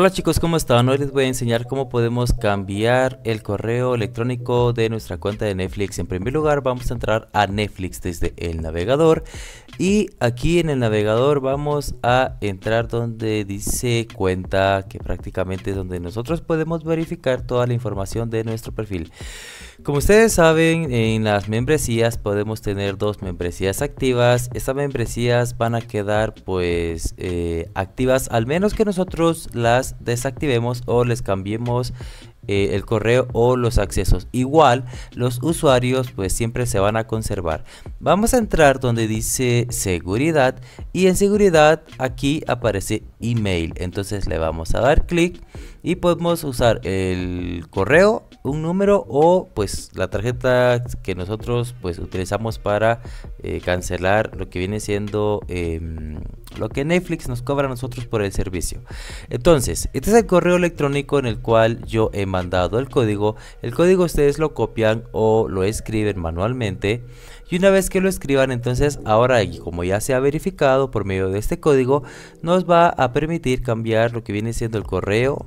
Hola chicos, ¿cómo están? Hoy les voy a enseñar cómo podemos cambiar el correo electrónico de nuestra cuenta de Netflix. En primer lugar vamos a entrar a Netflix desde el navegador y aquí en el navegador vamos a entrar donde dice cuenta que prácticamente es donde nosotros podemos verificar toda la información de nuestro perfil. Como ustedes saben en las membresías podemos tener dos membresías activas. Estas membresías van a quedar pues eh, activas al menos que nosotros las desactivemos o les cambiemos eh, el correo o los accesos. Igual los usuarios pues siempre se van a conservar. Vamos a entrar donde dice seguridad y en seguridad aquí aparece email. Entonces le vamos a dar clic y podemos usar el correo, un número o pues la tarjeta que nosotros pues utilizamos para eh, cancelar lo que viene siendo em, lo que Netflix nos cobra a nosotros por el servicio. Entonces, este es el correo electrónico en el cual yo he mandado el código. El código ustedes lo copian o lo escriben manualmente y una vez que lo escriban entonces ahora como ya se ha verificado por medio de este código nos va a permitir cambiar lo que viene siendo el correo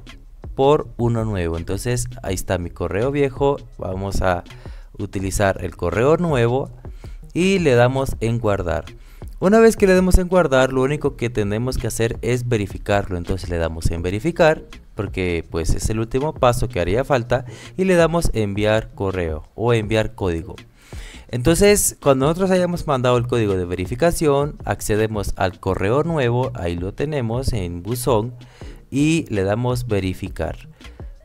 por uno nuevo entonces ahí está mi correo viejo vamos a utilizar el correo nuevo y le damos en guardar una vez que le damos en guardar lo único que tenemos que hacer es verificarlo entonces le damos en verificar porque pues es el último paso que haría falta y le damos enviar correo o enviar código entonces, cuando nosotros hayamos mandado el código de verificación, accedemos al correo nuevo, ahí lo tenemos en buzón, y le damos verificar.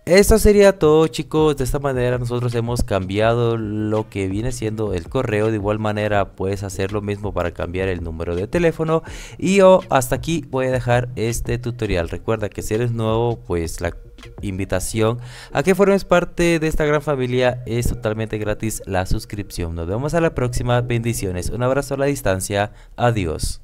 Esto sería todo chicos, de esta manera nosotros hemos cambiado lo que viene siendo el correo, de igual manera puedes hacer lo mismo para cambiar el número de teléfono y yo oh, hasta aquí voy a dejar este tutorial, recuerda que si eres nuevo pues la invitación a que formes parte de esta gran familia es totalmente gratis la suscripción, nos vemos a la próxima, bendiciones, un abrazo a la distancia, adiós.